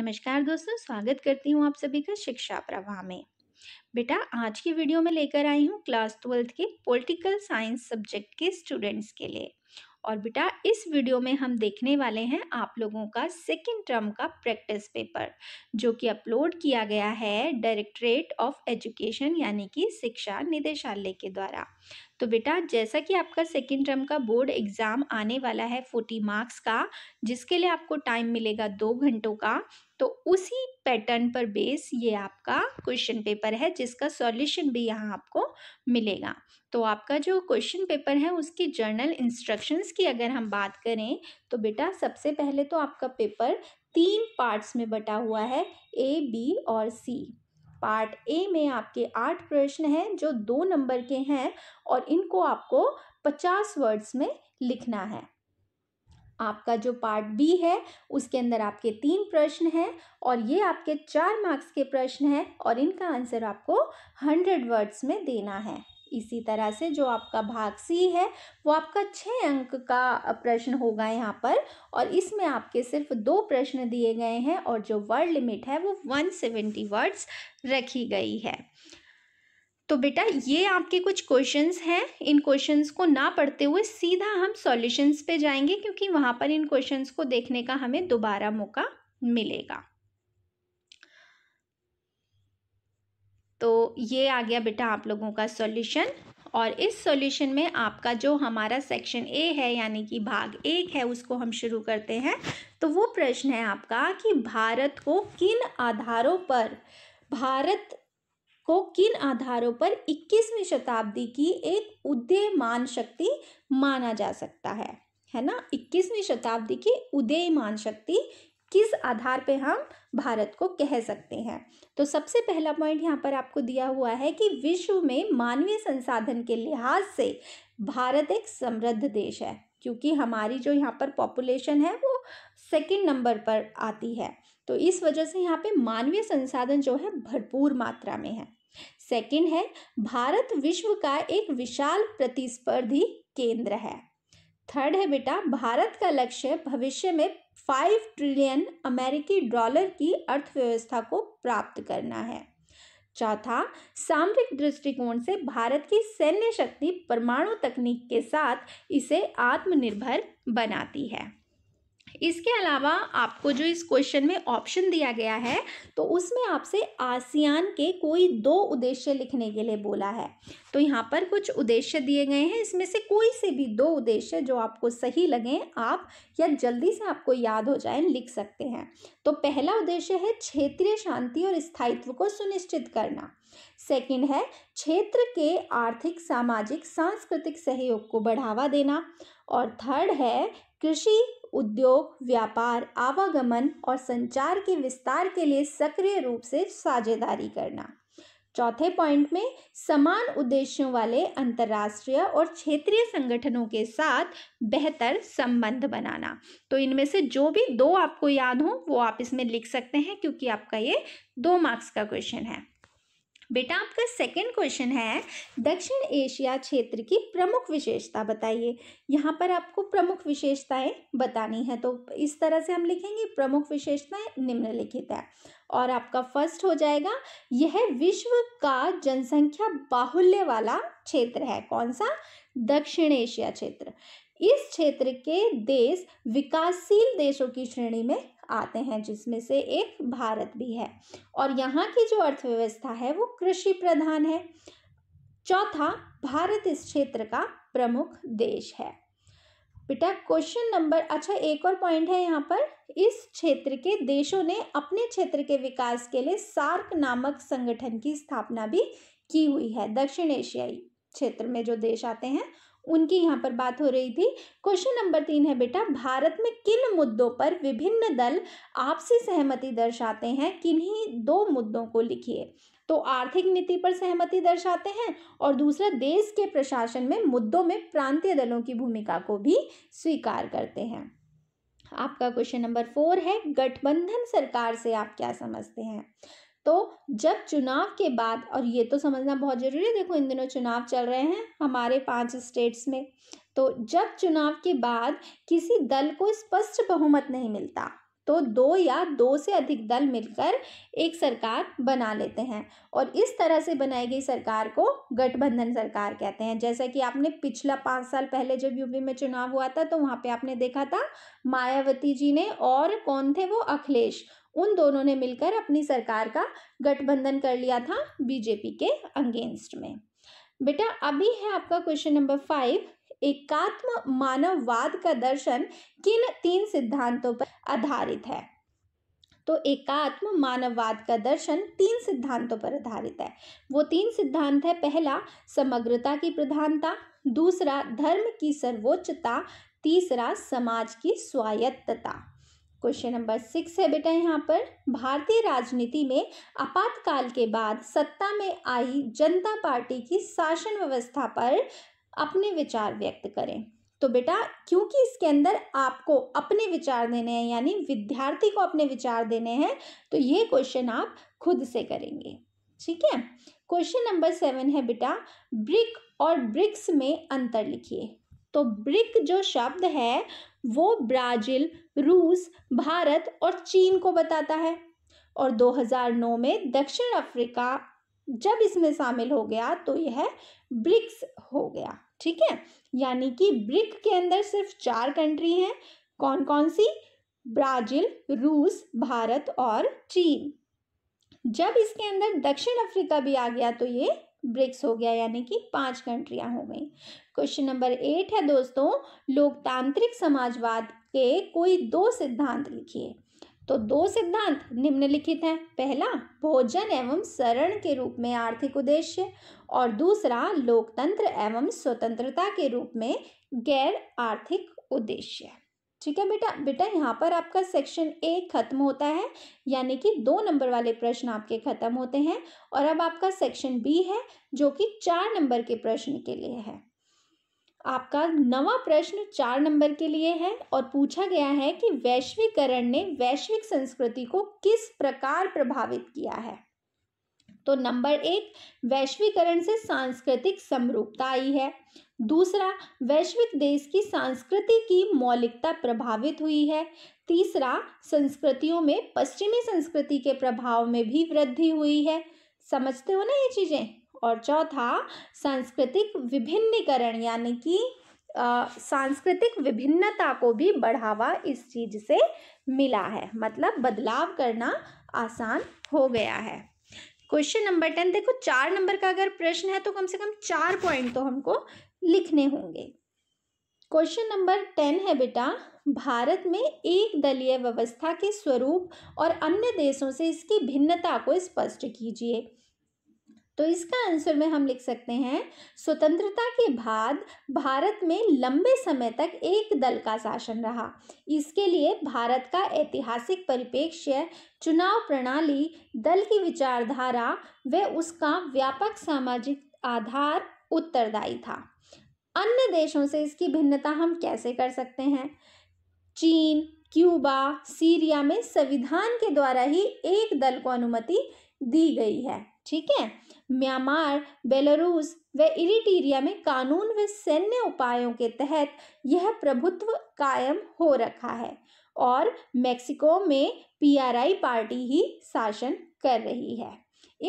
नमस्कार दोस्तों स्वागत करती हूँ आप सभी का शिक्षा प्रवाह में बेटा आज की वीडियो में लेकर आई हूँ क्लास ट्वेल्थ के पॉलिटिकल साइंस सब्जेक्ट के स्टूडेंट्स के लिए और बेटा इस वीडियो में हम देखने वाले हैं आप लोगों का सेकेंड टर्म का प्रैक्टिस पेपर जो कि अपलोड किया गया है डायरेक्टरेट ऑफ एजुकेशन यानी कि शिक्षा निदेशालय के द्वारा तो बेटा जैसा कि आपका सेकेंड टर्म का बोर्ड एग्ज़ाम आने वाला है फोर्टी मार्क्स का जिसके लिए आपको टाइम मिलेगा दो घंटों का तो उसी पैटर्न पर बेस ये आपका क्वेश्चन पेपर है जिसका सॉल्यूशन भी यहाँ आपको मिलेगा तो आपका जो क्वेश्चन पेपर है उसकी जर्नल इंस्ट्रक्शंस की अगर हम बात करें तो बेटा सबसे पहले तो आपका पेपर तीन पार्ट्स में बटा हुआ है ए बी और सी पार्ट ए में आपके आठ प्रश्न हैं जो दो नंबर के हैं और इनको आपको पचास वर्ड्स में लिखना है आपका जो पार्ट बी है उसके अंदर आपके तीन प्रश्न हैं और ये आपके चार मार्क्स के प्रश्न हैं और इनका आंसर आपको हंड्रेड वर्ड्स में देना है इसी तरह से जो आपका भाग सी है वो आपका छः अंक का प्रश्न होगा यहाँ पर और इसमें आपके सिर्फ दो प्रश्न दिए गए हैं और जो वर्ड लिमिट है वो वन सेवेंटी वर्ड्स रखी गई है तो बेटा ये आपके कुछ क्वेश्चंस हैं इन क्वेश्चंस को ना पढ़ते हुए सीधा हम सॉल्यूशंस पे जाएंगे क्योंकि वहाँ पर इन क्वेश्चंस को देखने का हमें दोबारा मौका मिलेगा तो ये आ गया बेटा आप लोगों का सॉल्यूशन और इस सॉल्यूशन में आपका जो हमारा सेक्शन ए है यानी कि भाग एक है उसको हम शुरू करते हैं तो वो प्रश्न है आपका कि भारत को किन आधारों पर भारत को किन आधारों पर 21वीं शताब्दी की एक उदयमान शक्ति माना जा सकता है है ना 21वीं शताब्दी की उदयमान शक्ति किस आधार पे हम भारत को कह सकते हैं तो सबसे पहला पॉइंट यहाँ पर आपको दिया हुआ है कि विश्व में मानवीय संसाधन के लिहाज से भारत एक समृद्ध देश है क्योंकि हमारी जो यहाँ पर पॉपुलेशन है वो सेकंड नंबर पर आती है तो इस वजह से यहाँ पे मानवीय संसाधन जो है भरपूर मात्रा में है सेकंड है भारत विश्व का एक विशाल प्रतिस्पर्धी केंद्र है थर्ड है बेटा भारत का लक्ष्य भविष्य में फाइव ट्रिलियन अमेरिकी डॉलर की अर्थव्यवस्था को प्राप्त करना है चौथा सामरिक दृष्टिकोण से भारत की सैन्य शक्ति परमाणु तकनीक के साथ इसे आत्मनिर्भर बनाती है इसके अलावा आपको जो इस क्वेश्चन में ऑप्शन दिया गया है तो उसमें आपसे आसियान के कोई दो उद्देश्य लिखने के लिए बोला है तो यहाँ पर कुछ उद्देश्य दिए गए हैं इसमें से कोई से भी दो उद्देश्य जो आपको सही लगें आप या जल्दी से आपको याद हो जाए लिख सकते हैं तो पहला उद्देश्य है क्षेत्रीय शांति और स्थायित्व को सुनिश्चित करना सेकंड है क्षेत्र के आर्थिक सामाजिक सांस्कृतिक सहयोग को बढ़ावा देना और थर्ड है कृषि उद्योग व्यापार आवागमन और संचार के विस्तार के लिए सक्रिय रूप से साझेदारी करना चौथे पॉइंट में समान उद्देश्यों वाले अंतर्राष्ट्रीय और क्षेत्रीय संगठनों के साथ बेहतर संबंध बनाना तो इनमें से जो भी दो आपको याद हो वो आप इसमें लिख सकते हैं क्योंकि आपका ये दो मार्क्स का क्वेश्चन है बेटा आपका सेकंड क्वेश्चन है दक्षिण एशिया क्षेत्र की प्रमुख विशेषता बताइए यहाँ पर आपको प्रमुख विशेषताएं बतानी है तो इस तरह से हम लिखेंगे प्रमुख विशेषताएं निम्नलिखित है और आपका फर्स्ट हो जाएगा यह विश्व का जनसंख्या बाहुल्य वाला क्षेत्र है कौन सा दक्षिण एशिया क्षेत्र इस क्षेत्र के देश विकासशील देशों की श्रेणी में आते हैं जिसमें से एक भारत भी है और यहाँ की जो अर्थव्यवस्था है वो कृषि प्रधान है चौथा भारत इस क्षेत्र का प्रमुख देश है बेटा क्वेश्चन नंबर अच्छा एक और पॉइंट है यहाँ पर इस क्षेत्र के देशों ने अपने क्षेत्र के विकास के लिए सार्क नामक संगठन की स्थापना भी की हुई है दक्षिण एशियाई क्षेत्र में जो देश आते हैं उनकी यहाँ पर बात हो रही थी क्वेश्चन नंबर तीन है बेटा भारत में किन मुद्दों पर विभिन्न दल आपसी सहमति दर्शाते हैं किन्हीं दो मुद्दों को लिखिए तो आर्थिक नीति पर सहमति दर्शाते हैं और दूसरा देश के प्रशासन में मुद्दों में प्रांतीय दलों की भूमिका को भी स्वीकार करते हैं आपका क्वेश्चन नंबर फोर है गठबंधन सरकार से आप क्या समझते हैं तो जब चुनाव के बाद और ये तो समझना बहुत ज़रूरी है देखो इन दिनों चुनाव चल रहे हैं हमारे पांच स्टेट्स में तो जब चुनाव के बाद किसी दल को स्पष्ट बहुमत नहीं मिलता तो दो या दो से अधिक दल मिलकर एक सरकार बना लेते हैं और इस तरह से बनाई गई सरकार को गठबंधन सरकार कहते हैं जैसा कि आपने पिछला पाँच साल पहले जब यूपी में चुनाव हुआ था तो वहाँ पे आपने देखा था मायावती जी ने और कौन थे वो अखिलेश उन दोनों ने मिलकर अपनी सरकार का गठबंधन कर लिया था बीजेपी के अगेंस्ट में बेटा अभी है आपका क्वेश्चन नंबर फाइव एकात्म मानववाद का दर्शन किन तीन सिद्धांतों पर आधारित है तो एकात्म मानववाद का दर्शन तीन सिद्धांतों पर आधारित है वो तीन सिद्धांत है पहला समग्रता की प्रधानता दूसरा धर्म की सर्वोच्चता तीसरा समाज की स्वायत्तता क्वेश्चन नंबर सिक्स है बेटा यहाँ पर भारतीय राजनीति में आपातकाल के बाद सत्ता में आई जनता पार्टी की शासन व्यवस्था पर अपने विचार व्यक्त करें तो बेटा क्योंकि इसके अंदर आपको अपने विचार देने हैं यानी विद्यार्थी को अपने विचार देने हैं तो ये क्वेश्चन आप खुद से करेंगे ठीक है क्वेश्चन नंबर सेवन है बेटा ब्रिक और ब्रिक्स में अंतर लिखिए तो ब्रिक जो शब्द है वो ब्राज़ील रूस भारत और चीन को बताता है और 2009 में दक्षिण अफ्रीका जब इसमें शामिल हो गया तो यह ब्रिक्स हो गया ठीक है यानी कि ब्रिक के अंदर सिर्फ चार कंट्री हैं कौन कौन सी ब्राज़ील रूस भारत और चीन जब इसके अंदर दक्षिण अफ्रीका भी आ गया तो ये ब्रिक्स हो गया यानी कि पांच कंट्रियां हो गई क्वेश्चन नंबर एट है दोस्तों लोकतांत्रिक समाजवाद के कोई दो सिद्धांत लिखिए तो दो सिद्धांत निम्नलिखित हैं पहला भोजन एवं शरण के रूप में आर्थिक उद्देश्य और दूसरा लोकतंत्र एवं स्वतंत्रता के रूप में गैर आर्थिक उद्देश्य ठीक है बेटा बेटा यहाँ पर आपका सेक्शन ए खत्म होता है यानी कि दो नंबर वाले प्रश्न आपके खत्म होते हैं और अब आपका सेक्शन बी है जो कि चार नंबर के प्रश्न के लिए है आपका नवा प्रश्न चार नंबर के लिए है और पूछा गया है कि वैश्वीकरण ने वैश्विक संस्कृति को किस प्रकार प्रभावित किया है तो नंबर एक वैश्वीकरण से सांस्कृतिक समरूपता आई है दूसरा वैश्विक देश की संस्कृति की मौलिकता प्रभावित हुई है तीसरा संस्कृतियों में पश्चिमी संस्कृति के प्रभाव में भी वृद्धि हुई है समझते हो ना ये चीज़ें और चौथा सांस्कृतिक विभिन्नीकरण यानी कि सांस्कृतिक विभिन्नता को भी बढ़ावा इस चीज़ से मिला है मतलब बदलाव करना आसान हो गया है क्वेश्चन नंबर टेन देखो चार नंबर का अगर प्रश्न है तो कम से कम चार पॉइंट तो हमको लिखने होंगे क्वेश्चन नंबर टेन है बेटा भारत में एक दलीय व्यवस्था के स्वरूप और अन्य देशों से इसकी भिन्नता को स्पष्ट कीजिए तो इसका आंसर में हम लिख सकते हैं स्वतंत्रता के बाद भारत में लंबे समय तक एक दल का शासन रहा इसके लिए भारत का ऐतिहासिक परिप्रेक्ष्य चुनाव प्रणाली दल की विचारधारा व उसका व्यापक सामाजिक आधार उत्तरदायी था अन्य देशों से इसकी भिन्नता हम कैसे कर सकते हैं चीन क्यूबा सीरिया में संविधान के द्वारा ही एक दल को अनुमति दी गई है ठीक है म्यांमार बेलारूस व इरिटीरिया में कानून व सैन्य उपायों के तहत यह प्रभुत्व कायम हो रखा है और मेक्सिको में पीआरआई पार्टी ही शासन कर रही है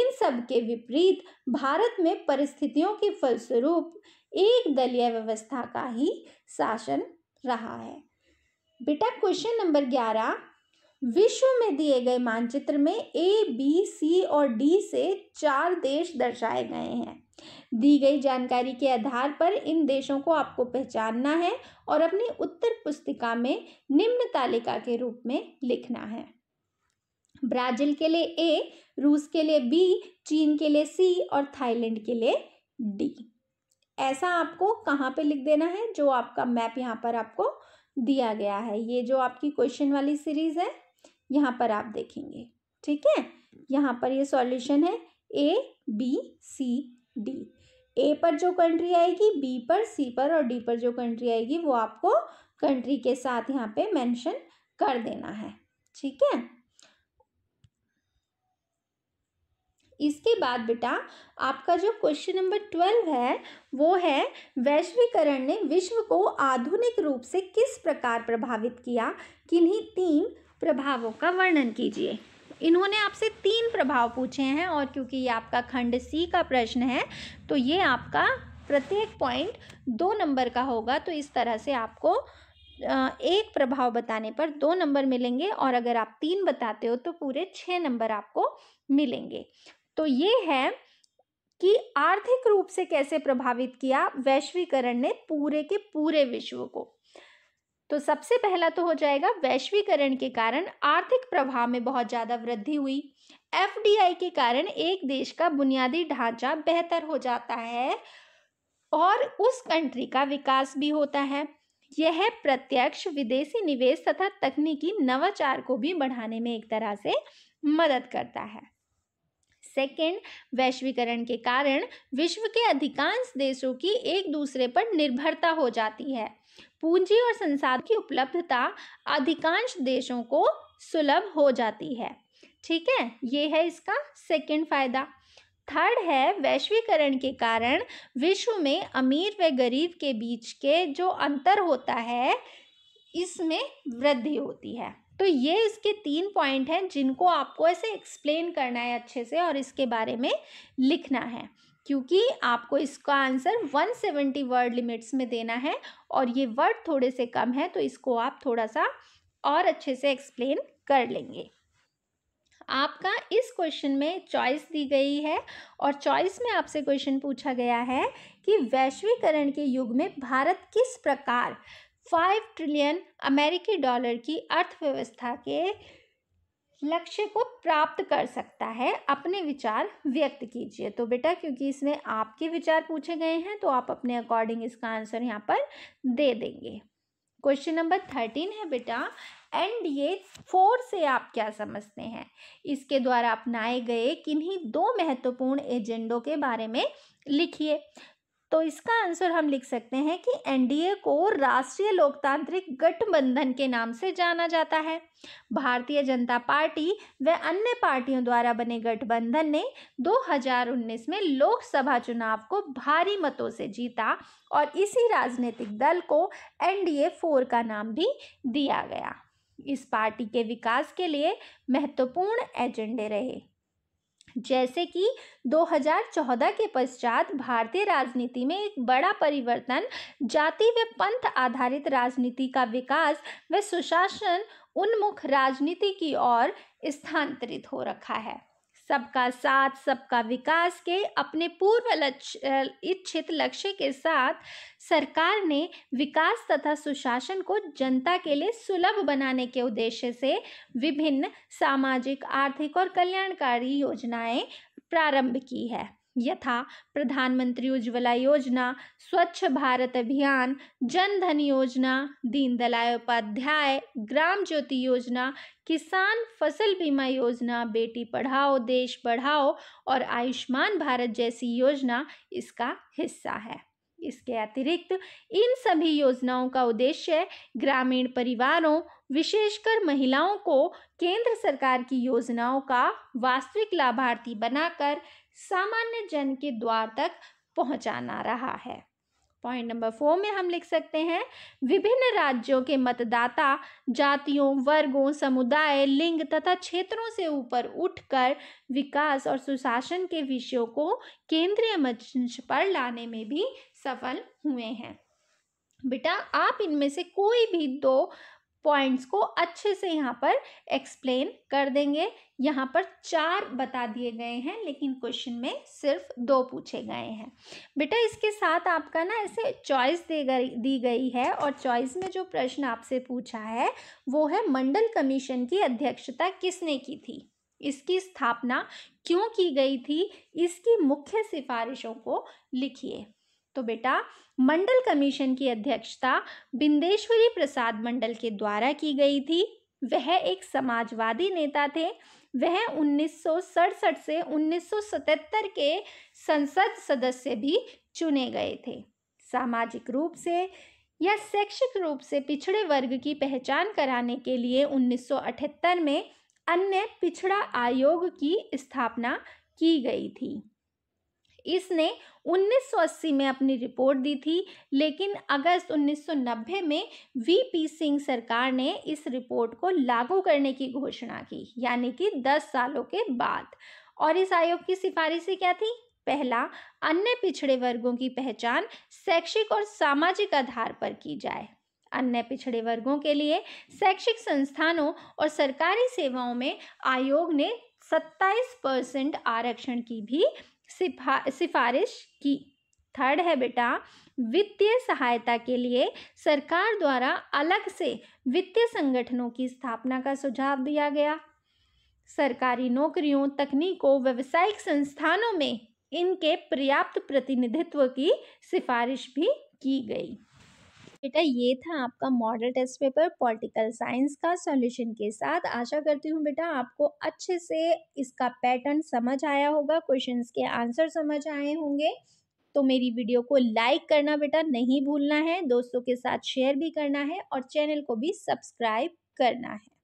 इन सब के विपरीत भारत में परिस्थितियों के फलस्वरूप एक दलीय व्यवस्था का ही शासन रहा है बेटा क्वेश्चन नंबर ग्यारह विश्व में दिए गए मानचित्र में ए बी सी और डी से चार देश दर्शाए गए हैं दी गई जानकारी के आधार पर इन देशों को आपको पहचानना है और अपनी उत्तर पुस्तिका में निम्न तालिका के रूप में लिखना है ब्राजील के लिए ए रूस के लिए बी चीन के लिए सी और थाईलैंड के लिए डी ऐसा आपको कहाँ पे लिख देना है जो आपका मैप यहाँ पर आपको दिया गया है ये जो आपकी क्वेश्चन वाली सीरीज़ है यहाँ पर आप देखेंगे ठीक है यहाँ पर ये सॉल्यूशन है A B C D A पर जो कंट्री आएगी बी पर सी पर और डी पर जो कंट्री आएगी वो आपको कंट्री के साथ यहाँ पे मेंशन कर देना है ठीक है इसके बाद बेटा आपका जो क्वेश्चन नंबर ट्वेल्व है वो है वैश्वीकरण ने विश्व को आधुनिक रूप से किस प्रकार प्रभावित किया किन्हीं तीन प्रभावों का वर्णन कीजिए इन्होंने आपसे तीन प्रभाव पूछे हैं और क्योंकि ये आपका खंड सी का प्रश्न है तो ये आपका प्रत्येक पॉइंट दो नंबर का होगा तो इस तरह से आपको एक प्रभाव बताने पर दो नंबर मिलेंगे और अगर आप तीन बताते हो तो पूरे छः नंबर आपको मिलेंगे तो ये है कि आर्थिक रूप से कैसे प्रभावित किया वैश्वीकरण ने पूरे के पूरे विश्व को तो सबसे पहला तो हो जाएगा वैश्वीकरण के कारण आर्थिक प्रभाव में बहुत ज़्यादा वृद्धि हुई एफ के कारण एक देश का बुनियादी ढांचा बेहतर हो जाता है और उस कंट्री का विकास भी होता है यह प्रत्यक्ष विदेशी निवेश तथा तकनीकी नवाचार को भी बढ़ाने में एक तरह से मदद करता है सेकेंड वैश्वीकरण के कारण विश्व के अधिकांश देशों की एक दूसरे पर निर्भरता हो जाती है पूंजी और संसाधन की उपलब्धता अधिकांश देशों को सुलभ हो जाती है ठीक है ये है इसका सेकेंड फायदा थर्ड है वैश्वीकरण के कारण विश्व में अमीर व गरीब के बीच के जो अंतर होता है इसमें वृद्धि होती है तो ये इसके तीन पॉइंट हैं जिनको आपको ऐसे एक्सप्लेन करना है अच्छे से और इसके बारे में लिखना है क्योंकि आपको इसका आंसर 170 वर्ड लिमिट्स में देना है और ये वर्ड थोड़े से कम है तो इसको आप थोड़ा सा और अच्छे से एक्सप्लेन कर लेंगे आपका इस क्वेश्चन में चॉइस दी गई है और चॉइस में आपसे क्वेश्चन पूछा गया है कि वैश्वीकरण के युग में भारत किस प्रकार फाइव ट्रिलियन अमेरिकी डॉलर की अर्थव्यवस्था के लक्ष्य को प्राप्त कर सकता है अपने विचार व्यक्त कीजिए तो बेटा क्योंकि इसमें आपके विचार पूछे गए हैं तो आप अपने अकॉर्डिंग इसका आंसर यहाँ पर दे देंगे क्वेश्चन नंबर थर्टीन है बेटा एंड ये फोर से आप क्या समझते हैं इसके द्वारा अपनाए गए किन्हीं दो महत्वपूर्ण एजेंडों के बारे में लिखिए तो इसका आंसर हम लिख सकते हैं कि एनडीए को राष्ट्रीय लोकतांत्रिक गठबंधन के नाम से जाना जाता है भारतीय जनता पार्टी व अन्य पार्टियों द्वारा बने गठबंधन ने 2019 में लोकसभा चुनाव को भारी मतों से जीता और इसी राजनीतिक दल को एनडीए फोर का नाम भी दिया गया इस पार्टी के विकास के लिए महत्वपूर्ण एजेंडे रहे जैसे कि 2014 के पश्चात भारतीय राजनीति में एक बड़ा परिवर्तन जाति व पंथ आधारित राजनीति का विकास व सुशासन उन्मुख राजनीति की ओर स्थानांतरित हो रखा है सबका साथ सबका विकास के अपने पूर्व लक्ष्य इच्छित लक्ष्य के साथ सरकार ने विकास तथा सुशासन को जनता के लिए सुलभ बनाने के उद्देश्य से विभिन्न सामाजिक आर्थिक और कल्याणकारी योजनाएं प्रारंभ की है यथा प्रधानमंत्री उज्ज्वला योजना स्वच्छ भारत अभियान जन धन योजना दीनदलाय उपाध्याय ग्राम ज्योति योजना किसान फसल बीमा योजना बेटी पढ़ाओ देश बढ़ाओ और आयुष्मान भारत जैसी योजना इसका हिस्सा है इसके अतिरिक्त इन सभी योजनाओं का उद्देश्य ग्रामीण परिवारों विशेषकर महिलाओं को केंद्र सरकार की योजनाओं का वास्तविक लाभार्थी बनाकर सामान्य जन के द्वार तक पहुंचाना रहा है पॉइंट नंबर फोर में हम लिख सकते हैं विभिन्न राज्यों के मतदाता जातियों वर्गों समुदाय लिंग तथा क्षेत्रों से ऊपर उठकर विकास और सुशासन के विषयों को केंद्रीय मंच पर लाने में भी सफल हुए हैं बेटा आप इनमें से कोई भी दो पॉइंट्स को अच्छे से यहाँ पर एक्सप्लेन कर देंगे यहाँ पर चार बता दिए गए हैं लेकिन क्वेश्चन में सिर्फ दो पूछे गए हैं बेटा इसके साथ आपका ना ऐसे चॉइस दे गई दी गई है और चॉइस में जो प्रश्न आपसे पूछा है वो है मंडल कमीशन की अध्यक्षता किसने की थी इसकी स्थापना क्यों की गई थी इसकी मुख्य सिफारिशों को लिखिए तो बेटा मंडल कमीशन की अध्यक्षता बिंदेश्वरी प्रसाद मंडल के द्वारा की गई थी वह एक समाजवादी नेता थे वह उन्नीस से 1977 के संसद सदस्य भी चुने गए थे सामाजिक रूप से या शैक्षिक रूप से पिछड़े वर्ग की पहचान कराने के लिए 1978 में अन्य पिछड़ा आयोग की स्थापना की गई थी इसने 1980 में अपनी रिपोर्ट दी थी लेकिन अगस्त 1990 में वीपी सिंह सरकार ने इस रिपोर्ट को लागू करने की घोषणा की यानी कि 10 सालों के बाद और इस आयोग की सिफारिशें क्या थी पहला अन्य पिछड़े वर्गों की पहचान शैक्षिक और सामाजिक आधार पर की जाए अन्य पिछड़े वर्गों के लिए शैक्षिक संस्थानों और सरकारी सेवाओं में आयोग ने 27 परसेंट आरक्षण की भी सिफा सिफारिश की थर्ड है बेटा वित्तीय सहायता के लिए सरकार द्वारा अलग से वित्तीय संगठनों की स्थापना का सुझाव दिया गया सरकारी नौकरियों तकनीकों व्यवसायिक संस्थानों में इनके पर्याप्त प्रतिनिधित्व की सिफारिश भी की गई बेटा ये था आपका model test paper political science का सॉल्यूशन के साथ आशा करती हूँ बेटा आपको अच्छे से इसका पैटर्न समझ आया होगा क्वेश्चंस के आंसर समझ आए होंगे तो मेरी वीडियो को लाइक करना बेटा नहीं भूलना है दोस्तों के साथ शेयर भी करना है और चैनल को भी सब्सक्राइब करना है